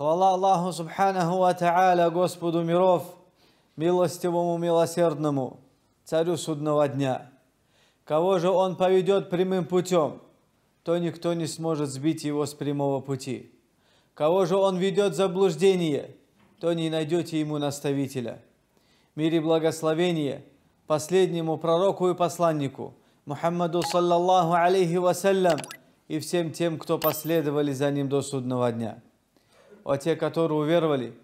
Хвала Аллаху Субханаху Ва Та'аля, Господу миров, милостивому, милосердному, царю судного дня. Кого же он поведет прямым путем, то никто не сможет сбить его с прямого пути. Кого же он ведет заблуждение, то не найдете ему наставителя. Мир и благословение последнему пророку и посланнику, Мухаммаду саллаллаху алейхи вассалям, и всем тем, кто последовали за ним до судного дня о те, которые уверовали.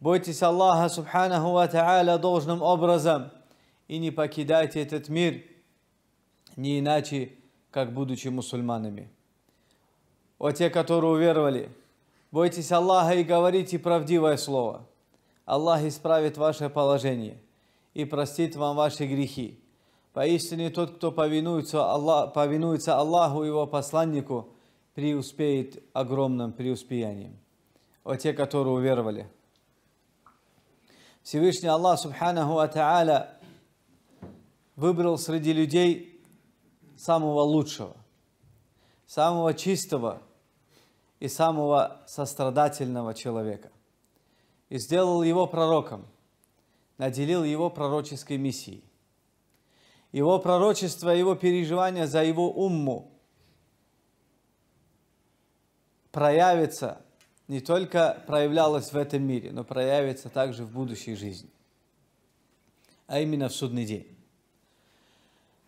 Бойтесь Аллаха, Субханаху Ва Та'аля, должным образом, и не покидайте этот мир, не иначе, как будучи мусульманами. О те, которые уверовали, бойтесь Аллаха и говорите правдивое слово. Аллах исправит ваше положение и простит вам ваши грехи. Поистине тот, кто повинуется, Аллах, повинуется Аллаху и его посланнику, преуспеет огромным преуспеянием о те, которые уверовали. Всевышний Аллах Субханаху Ата'аля выбрал среди людей самого лучшего, самого чистого и самого сострадательного человека. И сделал его пророком, наделил его пророческой миссией. Его пророчество, его переживания за его умму проявится – не только проявлялось в этом мире, но проявится также в будущей жизни, а именно в судный день.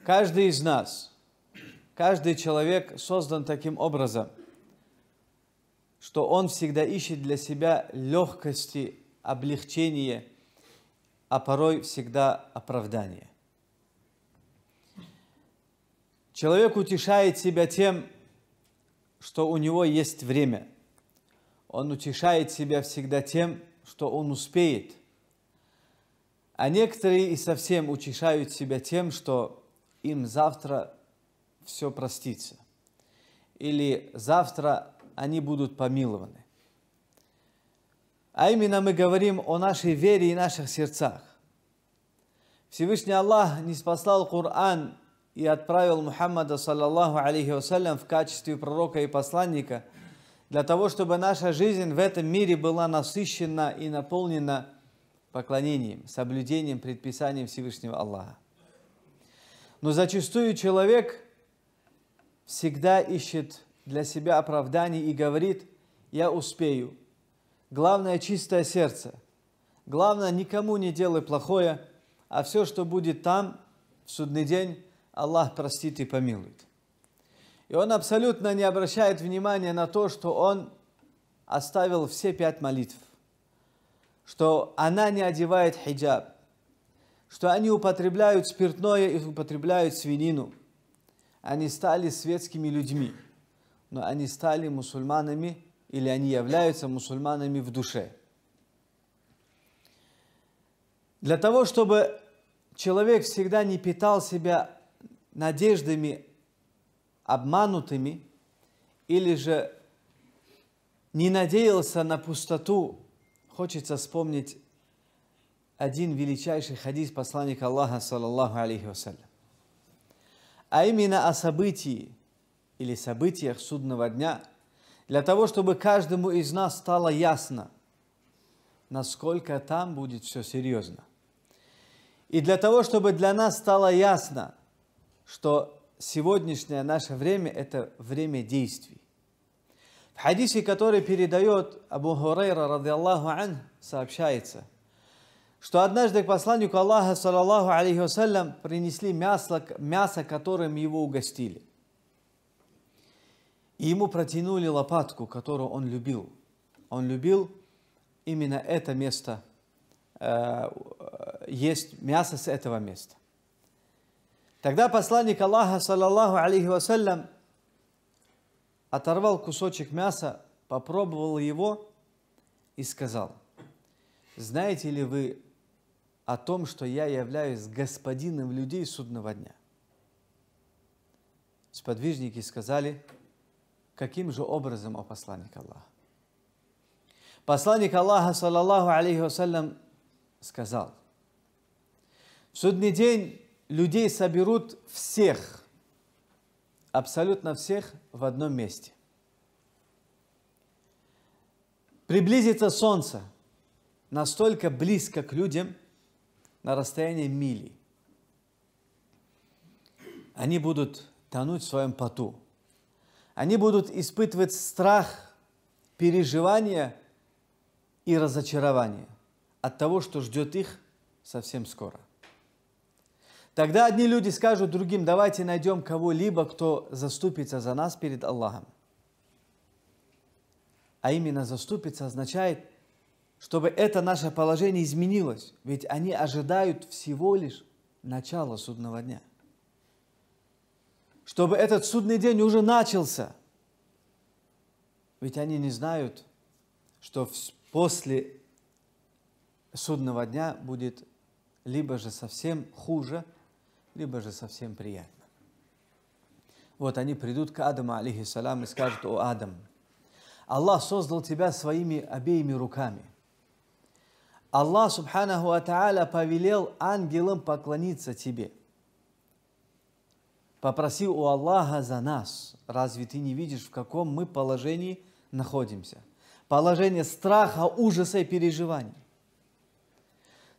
Каждый из нас, каждый человек создан таким образом, что он всегда ищет для себя легкости, облегчения, а порой всегда оправдания. Человек утешает себя тем, что у него есть время – он утешает себя всегда тем, что он успеет. А некоторые и совсем утешают себя тем, что им завтра все простится. Или завтра они будут помилованы. А именно мы говорим о нашей вере и наших сердцах. Всевышний Аллах не спасал Коран и отправил Мухаммада, саллаллаху алейхи вассалям, в качестве пророка и посланника – для того, чтобы наша жизнь в этом мире была насыщена и наполнена поклонением, соблюдением предписаний Всевышнего Аллаха. Но зачастую человек всегда ищет для себя оправданий и говорит, я успею. Главное – чистое сердце. Главное – никому не делай плохое, а все, что будет там, в судный день, Аллах простит и помилует. И он абсолютно не обращает внимания на то, что он оставил все пять молитв, что она не одевает хиджаб, что они употребляют спиртное и употребляют свинину. Они стали светскими людьми, но они стали мусульманами или они являются мусульманами в душе. Для того, чтобы человек всегда не питал себя надеждами обманутыми, или же не надеялся на пустоту, хочется вспомнить один величайший хадис посланника Аллаха, саллаллаху алейхи вассалям. А именно о событии или событиях судного дня, для того, чтобы каждому из нас стало ясно, насколько там будет все серьезно. И для того, чтобы для нас стало ясно, что сегодняшнее наше время – это время действий. В хадисе, который передает Абу Хурейра, ради Аллаху ан, сообщается, что однажды к посланнику Аллаха, саллаллаху алейхи вассалям, принесли мясо, мясо, которым его угостили. И ему протянули лопатку, которую он любил. Он любил именно это место, э, есть мясо с этого места. Тогда посланник Аллаха, саллаллаху алейхи вассалям, оторвал кусочек мяса, попробовал его и сказал, «Знаете ли вы о том, что я являюсь господином людей судного дня?» Сподвижники сказали, «Каким же образом, о посланник Аллаха?» Посланник Аллаха, саллаллаху алейхи вассалям, сказал, «В судный день людей соберут всех, абсолютно всех в одном месте. Приблизится солнце настолько близко к людям на расстоянии мили. Они будут тонуть в своем поту. Они будут испытывать страх, переживания и разочарование от того, что ждет их совсем скоро – Тогда одни люди скажут другим, давайте найдем кого-либо, кто заступится за нас перед Аллахом. А именно заступиться означает, чтобы это наше положение изменилось. Ведь они ожидают всего лишь начала судного дня. Чтобы этот судный день уже начался. Ведь они не знают, что после судного дня будет либо же совсем хуже – либо же совсем приятно. Вот они придут к Адаму, алейхиссалам, и скажут, о Адам, Аллах создал тебя своими обеими руками. Аллах, субханаху атааля повелел ангелам поклониться тебе. Попроси у Аллаха за нас. Разве ты не видишь, в каком мы положении находимся? Положение страха, ужаса и переживаний.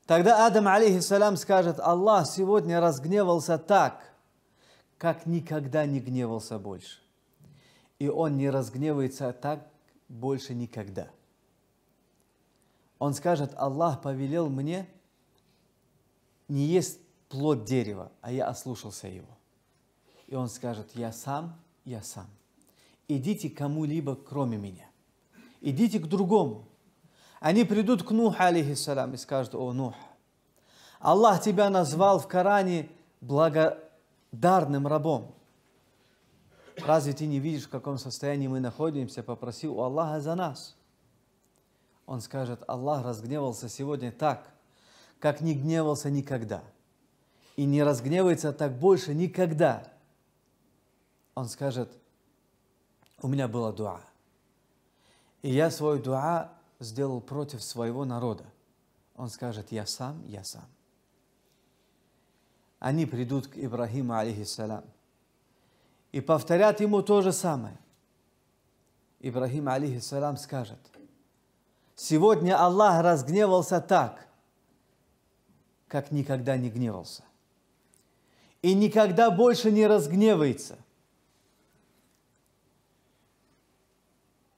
Тогда Адам, алейхиссалям, скажет, Аллах сегодня разгневался так, как никогда не гневался больше. И он не разгневается так больше никогда. Он скажет, Аллах повелел мне не есть плод дерева, а я ослушался его. И он скажет, я сам, я сам. Идите кому-либо, кроме меня. Идите к другому. Они придут к Нуху, алейхиссалям, и скажут, о, Нух, Аллах тебя назвал в Коране благодарным рабом. Разве ты не видишь, в каком состоянии мы находимся? Попроси у Аллаха за нас. Он скажет, Аллах разгневался сегодня так, как не гневался никогда. И не разгневается так больше никогда. Он скажет, у меня была дуа. И я свой дуа сделал против своего народа, он скажет «Я сам, я сам». Они придут к Ибрахиму алейхиссалям, и повторят ему то же самое. Ибрахим алейхиссалям, скажет «Сегодня Аллах разгневался так, как никогда не гневался, и никогда больше не разгневается».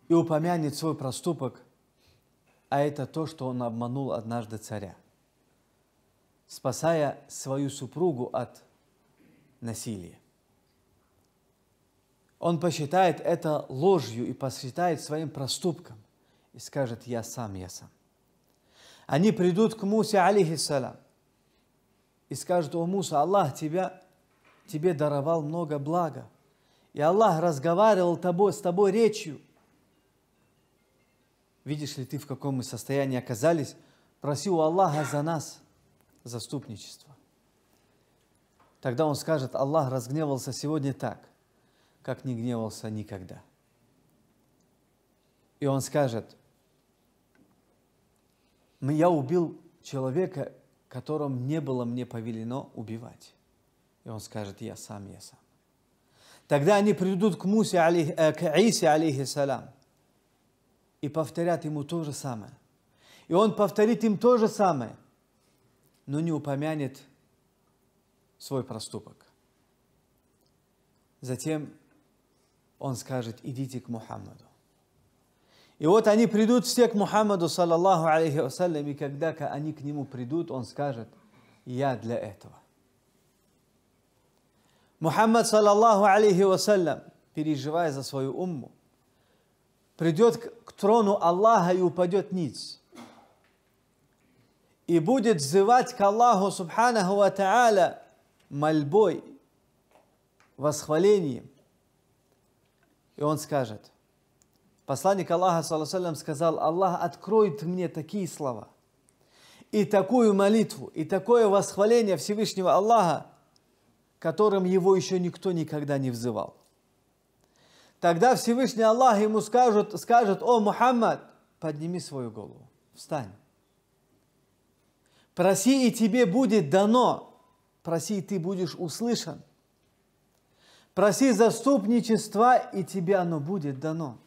и упомянет свой проступок а это то, что он обманул однажды царя, спасая свою супругу от насилия. Он посчитает это ложью и посчитает своим проступком и скажет «Я сам, я сам». Они придут к Мусе, алейхиссалям, и скажут «О, Муса, Аллах тебя, тебе даровал много блага, и Аллах разговаривал тобой, с тобой речью, видишь ли ты, в каком мы состоянии оказались, проси у Аллаха за нас заступничество. Тогда он скажет, Аллах разгневался сегодня так, как не гневался никогда. И он скажет, я убил человека, которым не было мне повелено убивать. И он скажет, я сам, я сам. Тогда они придут к, Мусе, э, к Исе, алейхиссалям, и повторят ему то же самое. И он повторит им то же самое, но не упомянет свой проступок. Затем он скажет, идите к Мухаммаду. И вот они придут все к Мухаммаду, саллаллаху алейхи вассалям, и когда они к нему придут, он скажет, я для этого. Мухаммад, саллаллаху алейхи вассалям, переживая за свою умму, придет к трону Аллаха и упадет ниц. И будет взывать к Аллаху Субханаху Ва Та'аля мольбой, восхвалением. И он скажет, посланник Аллаха, саллаху сказал, Аллах откроет мне такие слова, и такую молитву, и такое восхваление Всевышнего Аллаха, которым его еще никто никогда не взывал. Тогда Всевышний Аллах ему скажет, скажет, о Мухаммад, подними свою голову, встань. Проси, и тебе будет дано. Проси, и ты будешь услышан. Проси заступничества, и тебе оно будет дано.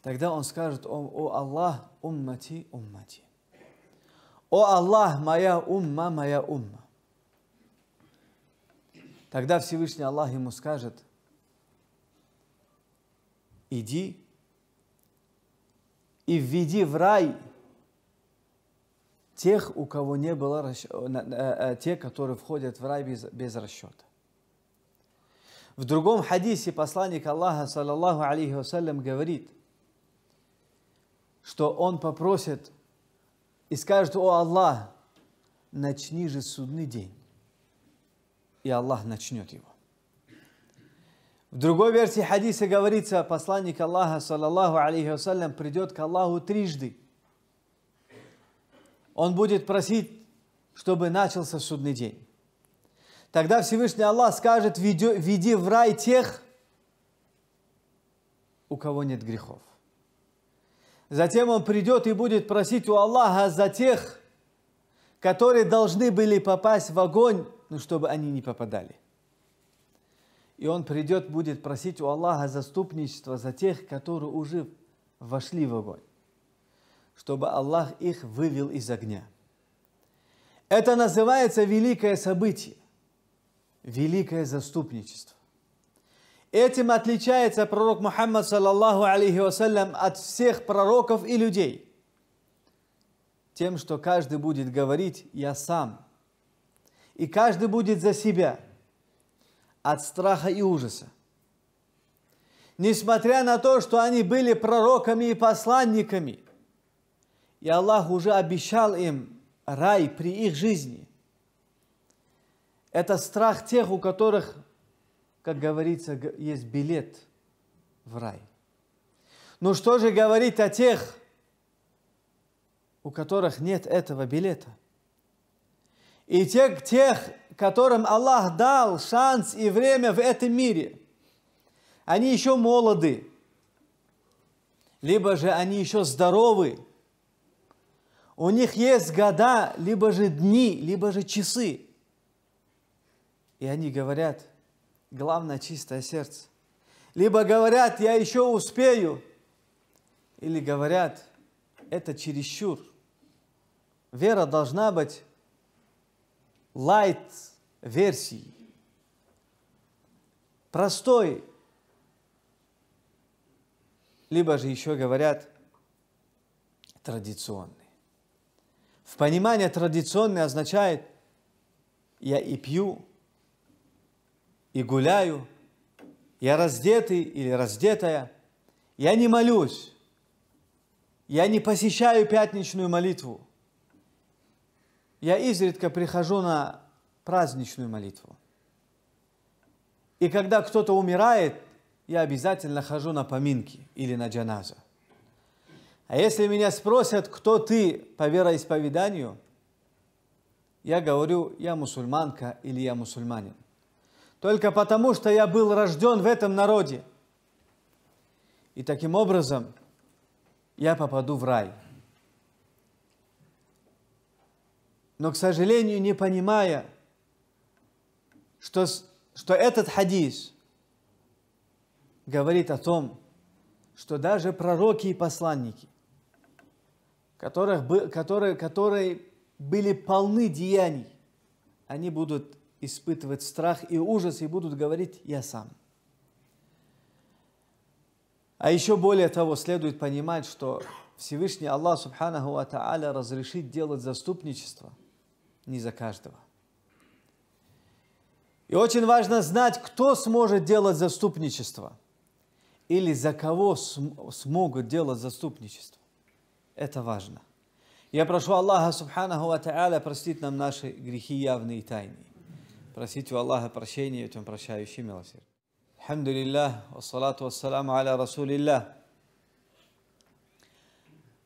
Тогда он скажет, о, о Аллах, уммати, уммати. О Аллах, моя умма, моя умма. Тогда Всевышний Аллах ему скажет – иди и введи в рай тех, у кого не было, э, э, э, те, которые входят в рай без, без расчета. В другом хадисе посланник Аллаха, саллаллаху алейхи вассалям, говорит, что он попросит и скажет, о Аллах, начни же судный день. И Аллах начнет его. В другой версии хадиса говорится, посланник Аллаха, саллаллаху алейхи вассалям, придет к Аллаху трижды. Он будет просить, чтобы начался судный день. Тогда Всевышний Аллах скажет, веди, веди в рай тех, у кого нет грехов. Затем он придет и будет просить у Аллаха за тех, которые должны были попасть в огонь, но ну, чтобы они не попадали. И он придет, будет просить у Аллаха заступничество за тех, которые уже вошли в огонь, чтобы Аллах их вывел из огня. Это называется великое событие, великое заступничество. Этим отличается пророк Мухаммад, саллаллаху алейхи вассалям, от всех пророков и людей. Тем, что каждый будет говорить «я сам». И каждый будет за себя – от страха и ужаса. Несмотря на то, что они были пророками и посланниками, и Аллах уже обещал им рай при их жизни. Это страх тех, у которых, как говорится, есть билет в рай. Но что же говорить о тех, у которых нет этого билета? И тех, тех которым Аллах дал шанс и время в этом мире, они еще молоды, либо же они еще здоровы, у них есть года, либо же дни, либо же часы. И они говорят, главное чистое сердце. Либо говорят, я еще успею, или говорят, это чересчур. Вера должна быть лайт-версии, простой, либо же еще говорят традиционный. В понимании традиционный означает я и пью, и гуляю, я раздетый или раздетая, я не молюсь, я не посещаю пятничную молитву – я изредка прихожу на праздничную молитву. И когда кто-то умирает, я обязательно хожу на поминки или на джаназа. А если меня спросят, кто ты по вероисповеданию, я говорю, я мусульманка или я мусульманин. Только потому, что я был рожден в этом народе. И таким образом я попаду в рай – но, к сожалению, не понимая, что, что этот хадис говорит о том, что даже пророки и посланники, которых, которые, которые были полны деяний, они будут испытывать страх и ужас и будут говорить «я сам». А еще более того, следует понимать, что Всевышний Аллах Субханаху Ва Тааля разрешит делать заступничество – не за каждого. И очень важно знать, кто сможет делать заступничество или за кого см смогут делать заступничество. Это важно. Я прошу Аллаха Субханаху Ва Та'аля простить нам наши грехи явные и тайные. Просить у Аллаха прощения, ведь Он прощающий милосердный. Алхамдулиллах, вассалату вассаламу аля расулиллах.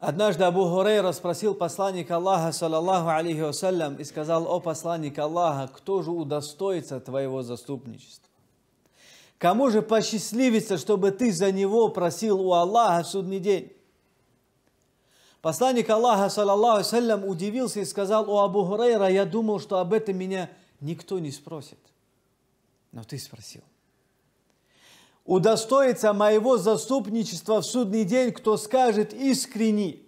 Однажды Абу Хурейра расспросил посланника Аллаха, саллаллаху алейхи вассалям, и сказал, «О посланник Аллаха, кто же удостоится твоего заступничества? Кому же посчастливится, чтобы ты за него просил у Аллаха в судный день?» Посланник Аллаха, саллаллаху алейхи удивился и сказал, «О Абу Хурейра, я думал, что об этом меня никто не спросит». Но ты спросил удостоится моего заступничества в судный день, кто скажет искренне,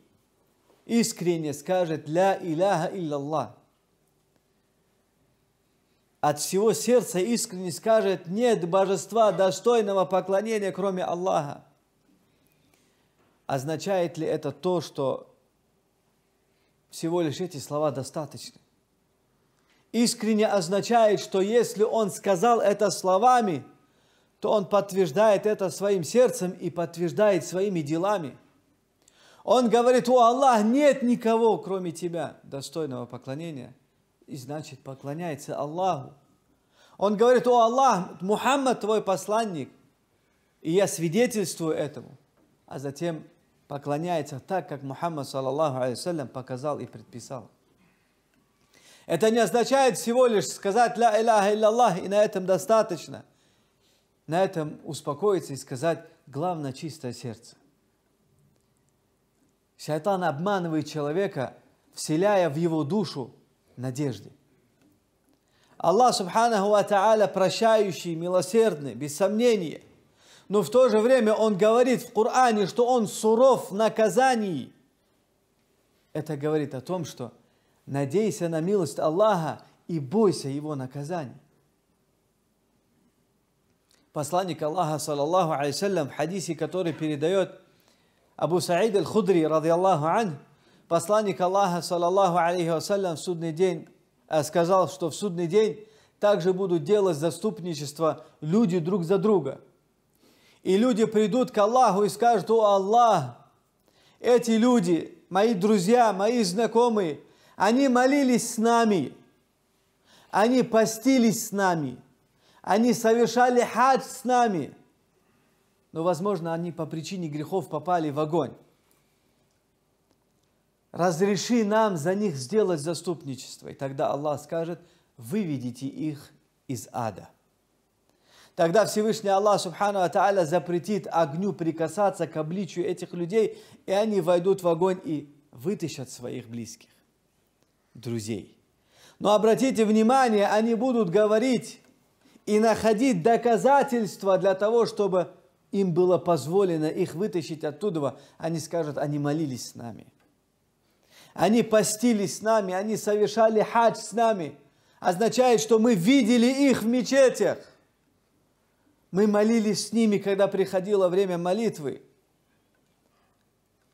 искренне скажет «Ля Иляха Иллаллах». От всего сердца искренне скажет «Нет божества, достойного поклонения, кроме Аллаха». Означает ли это то, что всего лишь эти слова достаточны? Искренне означает, что если он сказал это словами – то он подтверждает это своим сердцем и подтверждает своими делами. Он говорит, у Аллах нет никого, кроме тебя, достойного поклонения. И значит, поклоняется Аллаху. Он говорит, о Аллах, Мухаммад твой посланник, и я свидетельствую этому. А затем поклоняется так, как Мухаммад, саллаллаху алейсалям, показал и предписал. Это не означает всего лишь сказать «Ля Илляха Иллаллах» и на этом достаточно – на этом успокоиться и сказать, главное чистое сердце. Шайтан обманывает человека, вселяя в его душу надежды. Аллах Субханаху Ва прощающий, милосердный, без сомнения. Но в то же время Он говорит в Коране, что Он суров в наказании. Это говорит о том, что надейся на милость Аллаха и бойся Его наказания посланник Аллаха, саллаллаху алейсалям, в хадисе, который передает Абу Саид аль-Худри, ради Аллаху ан, посланник Аллаха, саллаллаху алейхи вассалям, в судный день э, сказал, что в судный день также будут делать заступничество люди друг за друга. И люди придут к Аллаху и скажут, о Аллах, эти люди, мои друзья, мои знакомые, они молились с нами, они постились с нами – они совершали хадж с нами. Но, возможно, они по причине грехов попали в огонь. Разреши нам за них сделать заступничество. И тогда Аллах скажет, выведите их из ада. Тогда Всевышний Аллах Субхану Ата'аля запретит огню прикасаться к обличию этих людей, и они войдут в огонь и вытащат своих близких, друзей. Но обратите внимание, они будут говорить, и находить доказательства для того, чтобы им было позволено их вытащить оттуда, они скажут, они молились с нами. Они постились с нами, они совершали хадж с нами. Означает, что мы видели их в мечетях. Мы молились с ними, когда приходило время молитвы.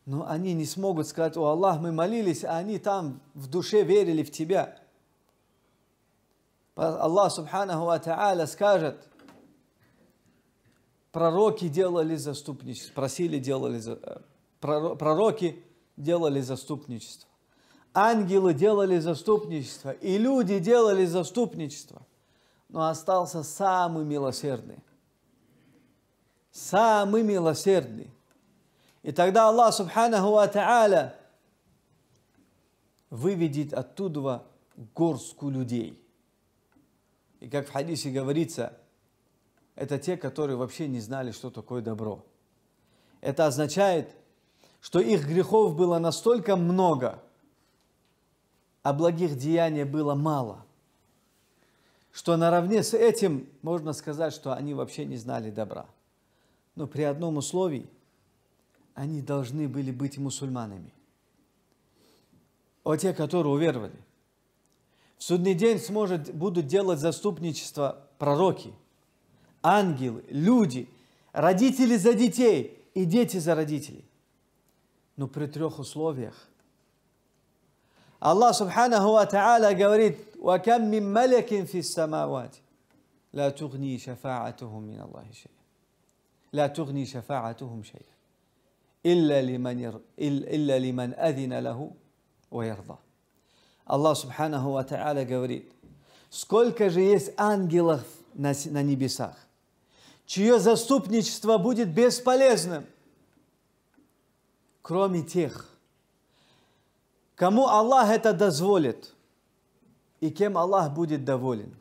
Но они не смогут сказать, о Аллах, мы молились, а они там в душе верили в Тебя – Аллах Субханаху Ва скажет, пророки делали заступничество, просили, делали, э, пророки делали заступничество, ангелы делали заступничество, и люди делали заступничество, но остался самый милосердный. Самый милосердный. И тогда Аллах Субханаху Ва выведет оттуда горстку людей. И как в хадисе говорится, это те, которые вообще не знали, что такое добро. Это означает, что их грехов было настолько много, а благих деяний было мало, что наравне с этим можно сказать, что они вообще не знали добра. Но при одном условии они должны были быть мусульманами. О те, которые уверовали – судный день сможет, будут делать заступничество пророки, ангелы, люди, родители за детей и дети за родителей. Но при трех условиях. Аллах Субханаху Ва Та'аля говорит, وَكَمْ مِنْ مَلَكٍ فِي السَّمَاوَاتِ لَا تُغْنِي شَفَاعَتُهُمْ مِنَ اللَّهِ شَيْئًا لَا تُغْنِي شَفَاعَتُهُمْ شَيْئًا إِلَّا لِمَنْ, إلا لمن أَذِنَ لَهُ وَيَرْضَى Аллах Субханаху Ва Та'аля говорит, сколько же есть ангелов на, на небесах, чье заступничество будет бесполезным, кроме тех, кому Аллах это дозволит и кем Аллах будет доволен.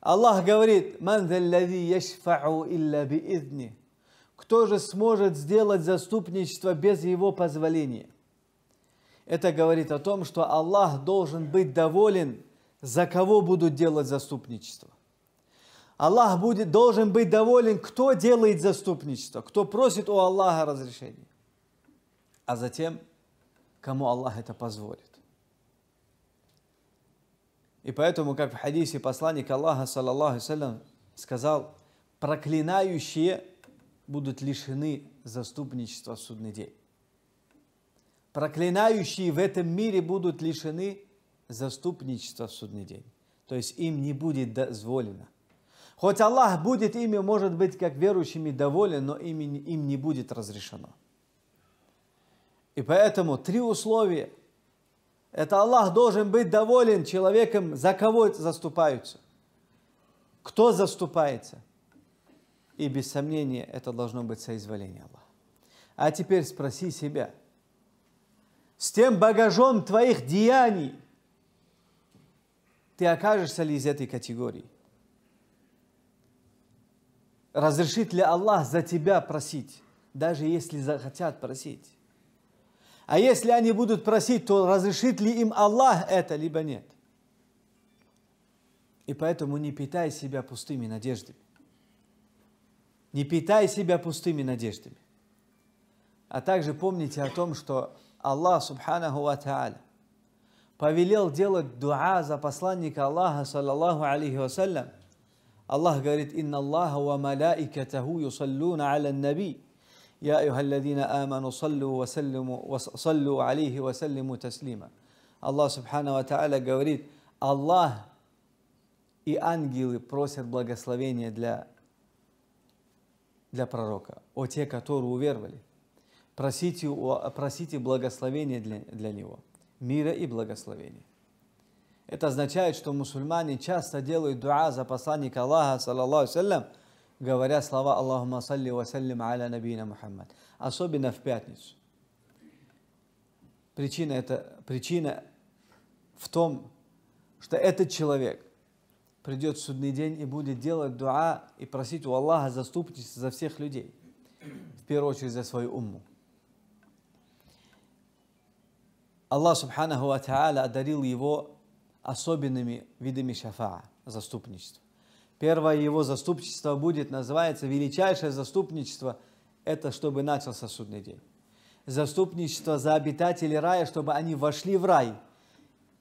Аллах говорит, «Ман яшфау илля биидни». Кто же сможет сделать заступничество без его позволения? Это говорит о том, что Аллах должен быть доволен, за кого будут делать заступничество. Аллах будет, должен быть доволен, кто делает заступничество, кто просит у Аллаха разрешения. А затем, кому Аллах это позволит. И поэтому, как в хадисе посланник Аллаха, саллаллаху салям, сказал, проклинающие будут лишены заступничества в судный день. Проклинающие в этом мире будут лишены заступничества в судный день. То есть им не будет дозволено. Хоть Аллах будет ими, может быть, как верующими доволен, но им, им не будет разрешено. И поэтому три условия. Это Аллах должен быть доволен человеком, за кого заступаются. Кто заступается. И без сомнения это должно быть соизволение Аллаха. А теперь спроси себя – с тем багажом твоих деяний, ты окажешься ли из этой категории? Разрешит ли Аллах за тебя просить, даже если захотят просить? А если они будут просить, то разрешит ли им Аллах это, либо нет? И поэтому не питай себя пустыми надеждами. Не питай себя пустыми надеждами. А также помните о том, что Аллах Субханаху Ва Тааля повелел делать дуа за посланника Аллаха, саллаллаху алейхи вассалям, Аллах говорит, «Инна Аллаха ва малаикатаху юсаллуна аля наби, я ладзина аману саллю ва саллиму, алейхи ва саллиму таслима». Аллах Субхану Ва Та'аля говорит, Аллах и ангелы просят благословения для, для пророка, о те, которые уверовали. просите, просите благословения для, для него, мира и благословения. Это означает, что мусульмане часто делают дуа за посланника Аллаха, саллаллаху салям, говоря слова «Аллахума салли ва аля набина Мухаммад», особенно в пятницу. Причина, это, причина в том, что этот человек придет в судный день и будет делать дуа и просить у Аллаха заступничества за всех людей, в первую очередь за свою умму. Аллах Субханаху Ва Та'аля одарил его особенными видами шафаа, заступничества. Первое его заступничество будет, называется величайшее заступничество, это чтобы начался судный день. Заступничество за обитателей рая, чтобы они вошли в рай.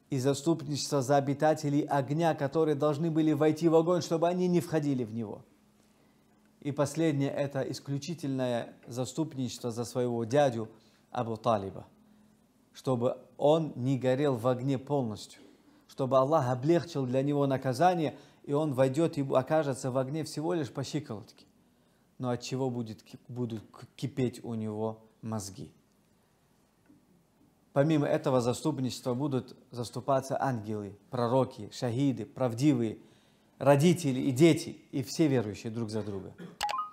И заступничество за обитателей огня, которые должны были войти в огонь, чтобы они не входили в него. И последнее – это исключительное заступничество за своего дядю Абу Талиба – чтобы он не горел в огне полностью, чтобы Аллах облегчил для него наказание, и он войдет и окажется в огне всего лишь по щиколотке. Но от чего будет, будут кипеть у него мозги? Помимо этого заступничества будут заступаться ангелы, пророки, шахиды, правдивые, родители и дети, и все верующие друг за друга.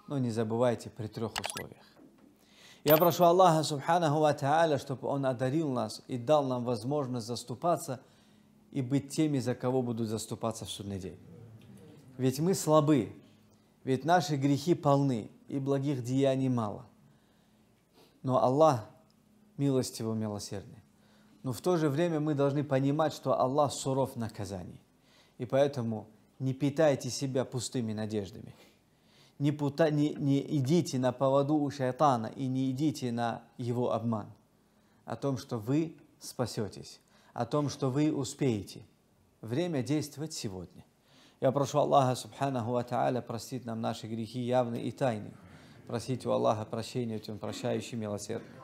Но не забывайте при трех условиях. Я прошу Аллаха, Субханаху Ва Тааля, чтобы Он одарил нас и дал нам возможность заступаться и быть теми, за кого будут заступаться в судный день. Ведь мы слабы, ведь наши грехи полны, и благих деяний мало. Но Аллах милостиво милосердный. Но в то же время мы должны понимать, что Аллах суров в наказании. И поэтому не питайте себя пустыми надеждами не, пута, не, не идите на поводу у шайтана и не идите на его обман. О том, что вы спасетесь, о том, что вы успеете. Время действовать сегодня. Я прошу Аллаха, субханаху ва та'аля, простить нам наши грехи явные и тайные. Просить у Аллаха прощения, тем прощающий милосердный.